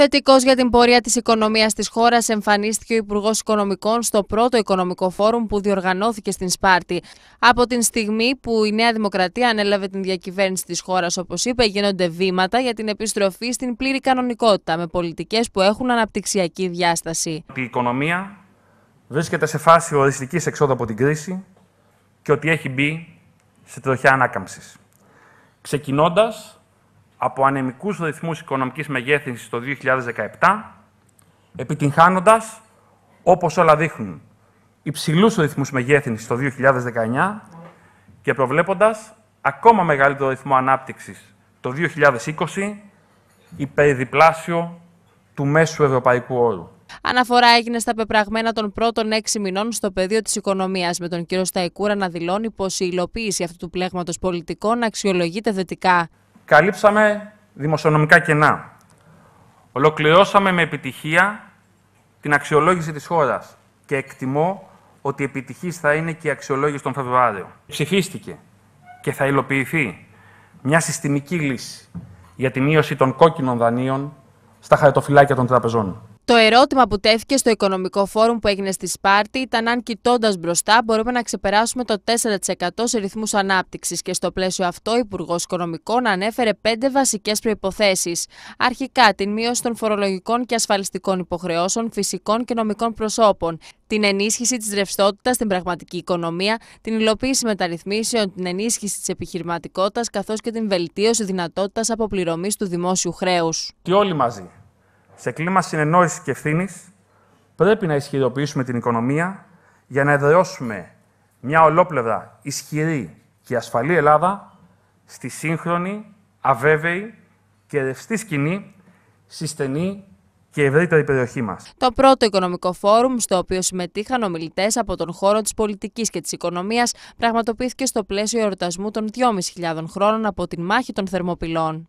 Θετικός για την πορεία της οικονομίας της χώρας εμφανίστηκε ο Υπουργός Οικονομικών στο πρώτο Οικονομικό Φόρουμ που διοργανώθηκε στην Σπάρτη. Από την στιγμή που η Νέα Δημοκρατία ανέλαβε την διακυβέρνηση της χώρας, όπως είπε, γίνονται βήματα για την επιστροφή στην πλήρη κανονικότητα με πολιτικές που έχουν αναπτυξιακή διάσταση. Η οικονομία βρίσκεται σε φάση οριστικής εξόδου από την κρίση και ότι έχει μπει σε τροχιά ανάκαμψης. Ξεκινώντας από ανεμικούς ρυθμούς οικονομικής μεγέθυνσης το 2017, επιτυγχάνοντας, όπως όλα δείχνουν, υψηλούς ρυθμούς μεγέθυνσης το 2019 και προβλέποντας ακόμα μεγαλύτερο ρυθμό ανάπτυξης το 2020, υπερδιπλάσιο του μέσου ευρωπαϊκού όρου. Αναφορά έγινε στα πεπραγμένα των πρώτων έξι μηνών στο πεδίο της οικονομίας, με τον κύριο Σταϊκούρα να δηλώνει πως η υλοποίηση αυτού του πλέγματος πολιτικών αξιολογείται θετικά καλύψαμε δημοσιονομικά κενά. Ολοκληρώσαμε με επιτυχία την αξιολόγηση της χώρας και εκτιμώ ότι επιτυχής θα είναι και η αξιολόγηση των Φεβρουάριο. Ψηφίστηκε και θα υλοποιηθεί μια συστημική λύση για τη μείωση των κόκκινων δανείων στα χαρτοφυλάκια των τραπεζών. Το ερώτημα που τέθηκε στο οικονομικό φόρουμ που έγινε στη Σπάρτη ήταν αν κοιτώντας μπροστά μπορούμε να ξεπεράσουμε το 4% σε ρυθμούς ανάπτυξης και στο πλαίσιο αυτό ο Υπουργός Οικονομικών ανέφερε πέντε βασικές προποθέσει. Αρχικά την μείωση των φορολογικών και ασφαλιστικών υποχρεώσεων φυσικών και νομικών προσώπων, την ενίσχυση της ρευστότητας στην πραγματική οικονομία, την υλοποίηση μεταρρυθμίσεων, την ενίσχυση της επιχειρηματικότητας καθώς και την βελτίωση δυνατότητας αποπληρωμής του δημόσιου χρέους. Και όλοι μαζί σε κλίμα συνεννόησης και ευθύνης, πρέπει να ισχυροποιήσουμε την οικονομία για να εδραιώσουμε μια ολόπλευρα ισχυρή και ασφαλή Ελλάδα στη σύγχρονη, αβέβαιη και ρευστή σκηνή στη στενή και ευρύτερη περιοχή μας. Το πρώτο οικονομικό φόρουμ, στο οποίο συμμετείχαν ομιλητές από τον χώρο της πολιτικής και της οικονομίας, πραγματοποιήθηκε στο πλαίσιο εορτασμού των 2.500 χρόνων από την μάχη των Θερμοπυλών.